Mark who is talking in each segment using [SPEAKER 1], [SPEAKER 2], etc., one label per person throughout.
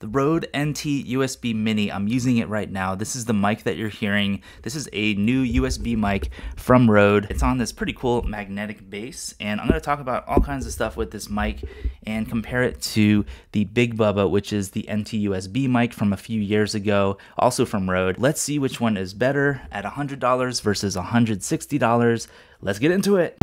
[SPEAKER 1] the Rode NT USB Mini. I'm using it right now. This is the mic that you're hearing. This is a new USB mic from Rode. It's on this pretty cool magnetic base, and I'm gonna talk about all kinds of stuff with this mic and compare it to the Big Bubba, which is the NT USB mic from a few years ago, also from Rode. Let's see which one is better at $100 versus $160. Let's get into it.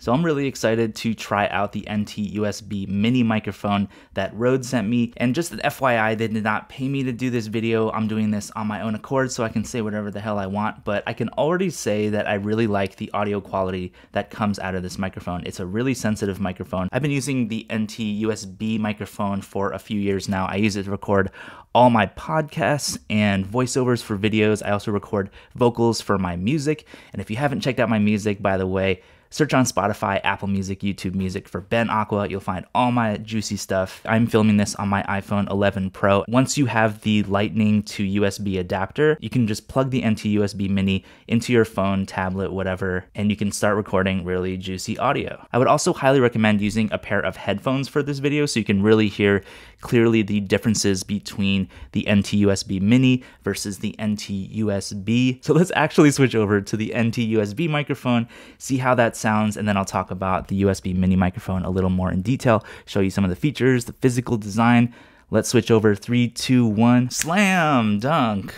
[SPEAKER 1] So I'm really excited to try out the NT USB mini microphone that Rode sent me. And just an FYI, they did not pay me to do this video. I'm doing this on my own accord so I can say whatever the hell I want, but I can already say that I really like the audio quality that comes out of this microphone. It's a really sensitive microphone. I've been using the NT USB microphone for a few years now. I use it to record all my podcasts and voiceovers for videos. I also record vocals for my music. And if you haven't checked out my music, by the way, Search on Spotify, Apple Music, YouTube Music for Ben Aqua. You'll find all my juicy stuff. I'm filming this on my iPhone 11 Pro. Once you have the Lightning to USB adapter, you can just plug the NT USB Mini into your phone, tablet, whatever, and you can start recording really juicy audio. I would also highly recommend using a pair of headphones for this video so you can really hear clearly the differences between the NT USB Mini versus the NT USB. So let's actually switch over to the NT USB microphone, see how that's sounds, and then I'll talk about the USB mini microphone a little more in detail, show you some of the features, the physical design. Let's switch over three, two, one, slam dunk.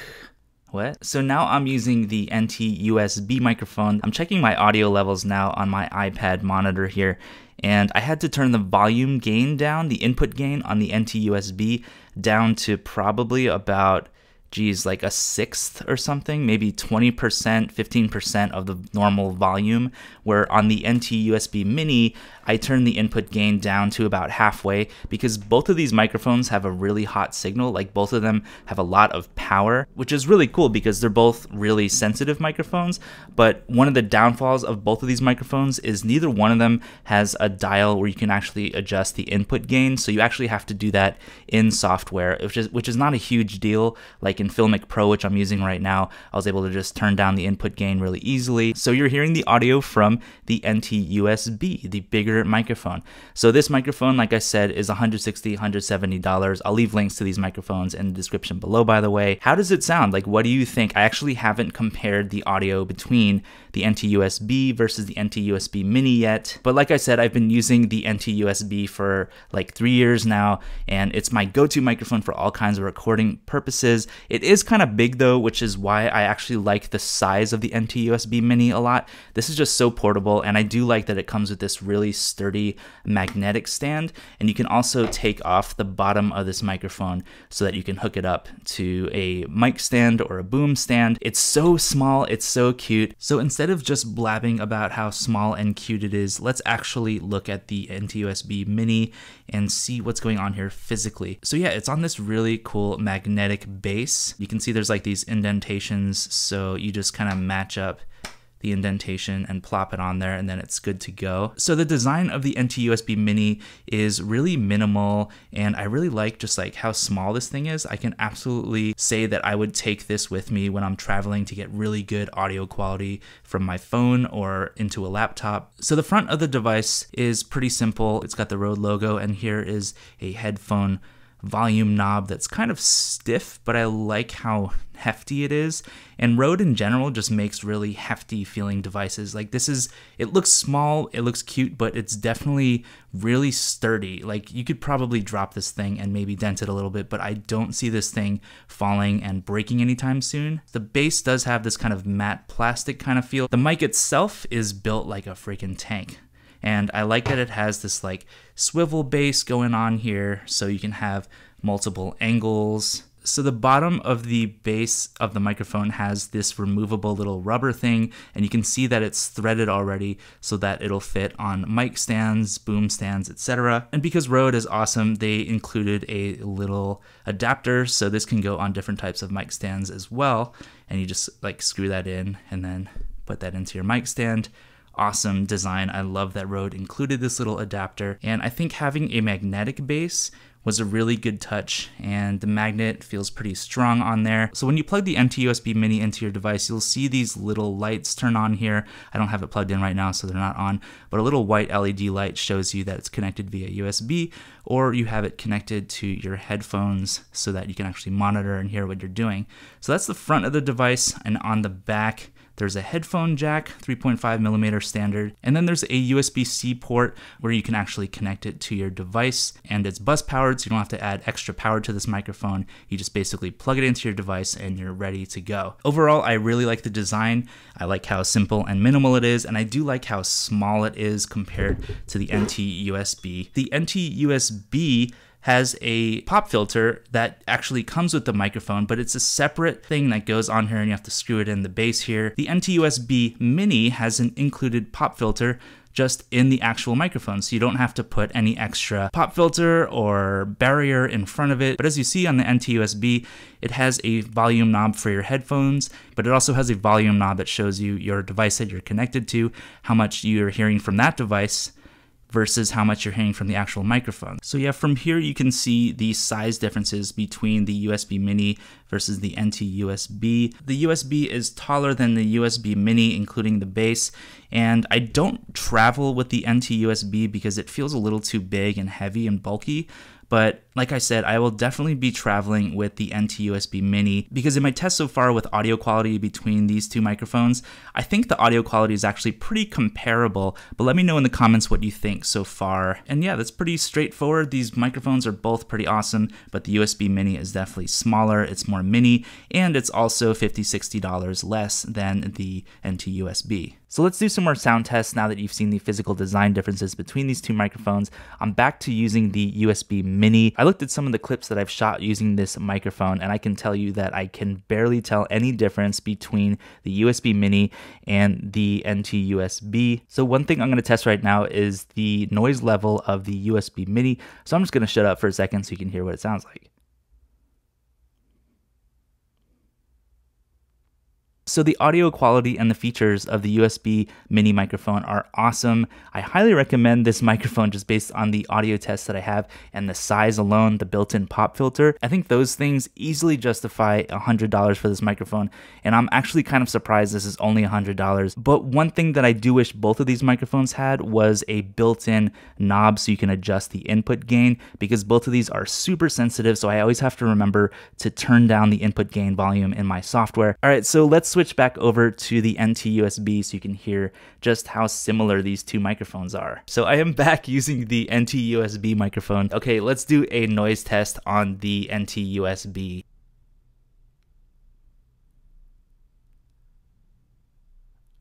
[SPEAKER 1] What? So now I'm using the NT USB microphone. I'm checking my audio levels now on my iPad monitor here, and I had to turn the volume gain down, the input gain on the NT USB down to probably about geez, like a sixth or something, maybe 20%, 15% of the normal volume. Where on the NT USB Mini, I turn the input gain down to about halfway because both of these microphones have a really hot signal. Like both of them have a lot of power, which is really cool because they're both really sensitive microphones. But one of the downfalls of both of these microphones is neither one of them has a dial where you can actually adjust the input gain. So you actually have to do that in software, which is, which is not a huge deal. Like in Filmic Pro, which I'm using right now, I was able to just turn down the input gain really easily. So you're hearing the audio from the NT-USB, the bigger microphone. So this microphone, like I said, is $160, $170. I'll leave links to these microphones in the description below, by the way. How does it sound? Like, what do you think? I actually haven't compared the audio between the NT-USB versus the NT-USB Mini yet. But like I said, I've been using the NT-USB for like three years now, and it's my go-to microphone for all kinds of recording purposes. It is kind of big though, which is why I actually like the size of the NT-USB Mini a lot. This is just so portable and I do like that it comes with this really sturdy magnetic stand and you can also take off the bottom of this microphone so that you can hook it up to a mic stand or a boom stand. It's so small, it's so cute. So instead of just blabbing about how small and cute it is, let's actually look at the NT-USB Mini and see what's going on here physically. So yeah, it's on this really cool magnetic base you can see there's like these indentations, so you just kind of match up the indentation and plop it on there and then it's good to go. So the design of the NT-USB Mini is really minimal and I really like just like how small this thing is. I can absolutely say that I would take this with me when I'm traveling to get really good audio quality from my phone or into a laptop. So the front of the device is pretty simple. It's got the Rode logo and here is a headphone volume knob that's kind of stiff, but I like how hefty it is. And Rode in general just makes really hefty feeling devices. Like this is, it looks small, it looks cute, but it's definitely really sturdy. Like you could probably drop this thing and maybe dent it a little bit, but I don't see this thing falling and breaking anytime soon. The base does have this kind of matte plastic kind of feel. The mic itself is built like a freaking tank. And I like that it has this like swivel base going on here so you can have multiple angles. So the bottom of the base of the microphone has this removable little rubber thing and you can see that it's threaded already so that it'll fit on mic stands, boom stands, etc. And because Rode is awesome, they included a little adapter so this can go on different types of mic stands as well and you just like screw that in and then put that into your mic stand awesome design. I love that Rode included this little adapter, and I think having a magnetic base was a really good touch and the magnet feels pretty strong on there. So when you plug the MT-USB mini into your device, you'll see these little lights turn on here. I don't have it plugged in right now, so they're not on, but a little white LED light shows you that it's connected via USB or you have it connected to your headphones so that you can actually monitor and hear what you're doing. So that's the front of the device and on the back, there's a headphone jack, 3.5 millimeter standard, and then there's a USB C port where you can actually connect it to your device. And it's bus powered, so you don't have to add extra power to this microphone. You just basically plug it into your device and you're ready to go. Overall, I really like the design. I like how simple and minimal it is, and I do like how small it is compared to the NT USB. The NT USB has a pop filter that actually comes with the microphone, but it's a separate thing that goes on here and you have to screw it in the base here. The nt usb Mini has an included pop filter just in the actual microphone. So you don't have to put any extra pop filter or barrier in front of it. But as you see on the NT-USB, it has a volume knob for your headphones, but it also has a volume knob that shows you your device that you're connected to, how much you're hearing from that device, versus how much you're hearing from the actual microphone. So yeah, from here you can see the size differences between the USB mini versus the NT-USB. The USB is taller than the USB mini, including the base, and I don't travel with the NT-USB because it feels a little too big and heavy and bulky, but like I said, I will definitely be traveling with the NT-USB Mini because in my test so far with audio quality between these two microphones, I think the audio quality is actually pretty comparable, but let me know in the comments what you think so far. And yeah, that's pretty straightforward. These microphones are both pretty awesome, but the USB Mini is definitely smaller, it's more mini, and it's also $50, $60 less than the NT-USB. So let's do some more sound tests now that you've seen the physical design differences between these two microphones. I'm back to using the USB Mini. I looked at some of the clips that I've shot using this microphone, and I can tell you that I can barely tell any difference between the USB Mini and the NT USB. So one thing I'm gonna test right now is the noise level of the USB Mini. So I'm just gonna shut up for a second so you can hear what it sounds like. So, the audio quality and the features of the USB mini microphone are awesome. I highly recommend this microphone just based on the audio test that I have and the size alone, the built in pop filter. I think those things easily justify $100 for this microphone, and I'm actually kind of surprised this is only $100. But one thing that I do wish both of these microphones had was a built in knob so you can adjust the input gain because both of these are super sensitive, so I always have to remember to turn down the input gain volume in my software. All right, so let's switch switch back over to the NT-USB so you can hear just how similar these two microphones are. So I am back using the NT-USB microphone. Okay, let's do a noise test on the NT-USB.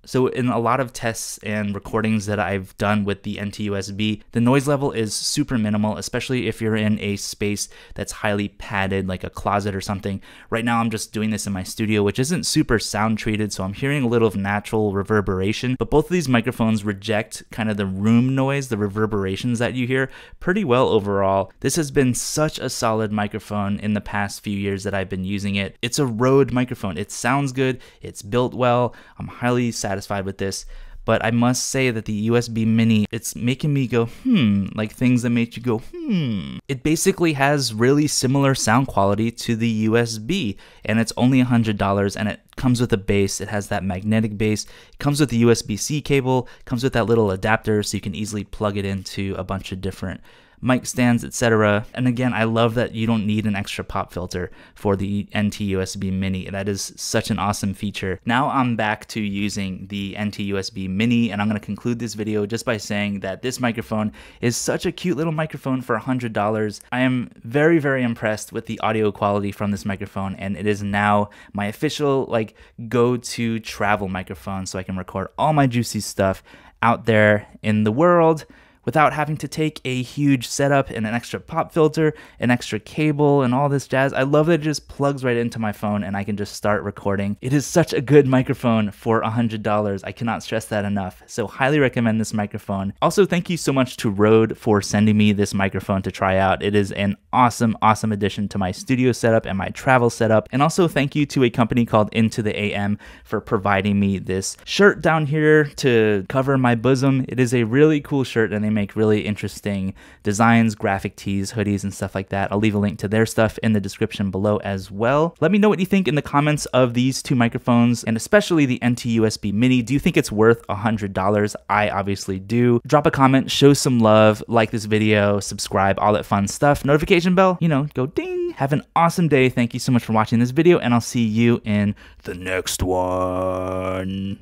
[SPEAKER 1] So in a lot of tests and recordings that I've done with the NT-USB, the noise level is super minimal, especially if you're in a space that's highly padded, like a closet or something. Right now I'm just doing this in my studio, which isn't super sound treated, so I'm hearing a little of natural reverberation, but both of these microphones reject kind of the room noise, the reverberations that you hear pretty well overall. This has been such a solid microphone in the past few years that I've been using it. It's a Rode microphone. It sounds good, it's built well, I'm highly satisfied satisfied with this, but I must say that the USB Mini, it's making me go, hmm, like things that make you go, hmm. It basically has really similar sound quality to the USB, and it's only $100, and it comes with a base. It has that magnetic base. It comes with the USB-C cable, comes with that little adapter, so you can easily plug it into a bunch of different mic stands, etc. And again, I love that you don't need an extra pop filter for the NT-USB Mini. That is such an awesome feature. Now I'm back to using the NT-USB Mini and I'm gonna conclude this video just by saying that this microphone is such a cute little microphone for $100. I am very, very impressed with the audio quality from this microphone and it is now my official like go-to travel microphone so I can record all my juicy stuff out there in the world without having to take a huge setup and an extra pop filter, an extra cable, and all this jazz. I love that it just plugs right into my phone and I can just start recording. It is such a good microphone for $100. I cannot stress that enough. So, highly recommend this microphone. Also, thank you so much to Rode for sending me this microphone to try out. It is an awesome, awesome addition to my studio setup and my travel setup. And also, thank you to a company called Into the AM for providing me this shirt down here to cover my bosom. It is a really cool shirt and they make really interesting designs, graphic tees, hoodies, and stuff like that. I'll leave a link to their stuff in the description below as well. Let me know what you think in the comments of these two microphones and especially the NT-USB Mini. Do you think it's worth $100? I obviously do. Drop a comment, show some love, like this video, subscribe, all that fun stuff. Notification bell, you know, go ding. Have an awesome day. Thank you so much for watching this video and I'll see you in the next one.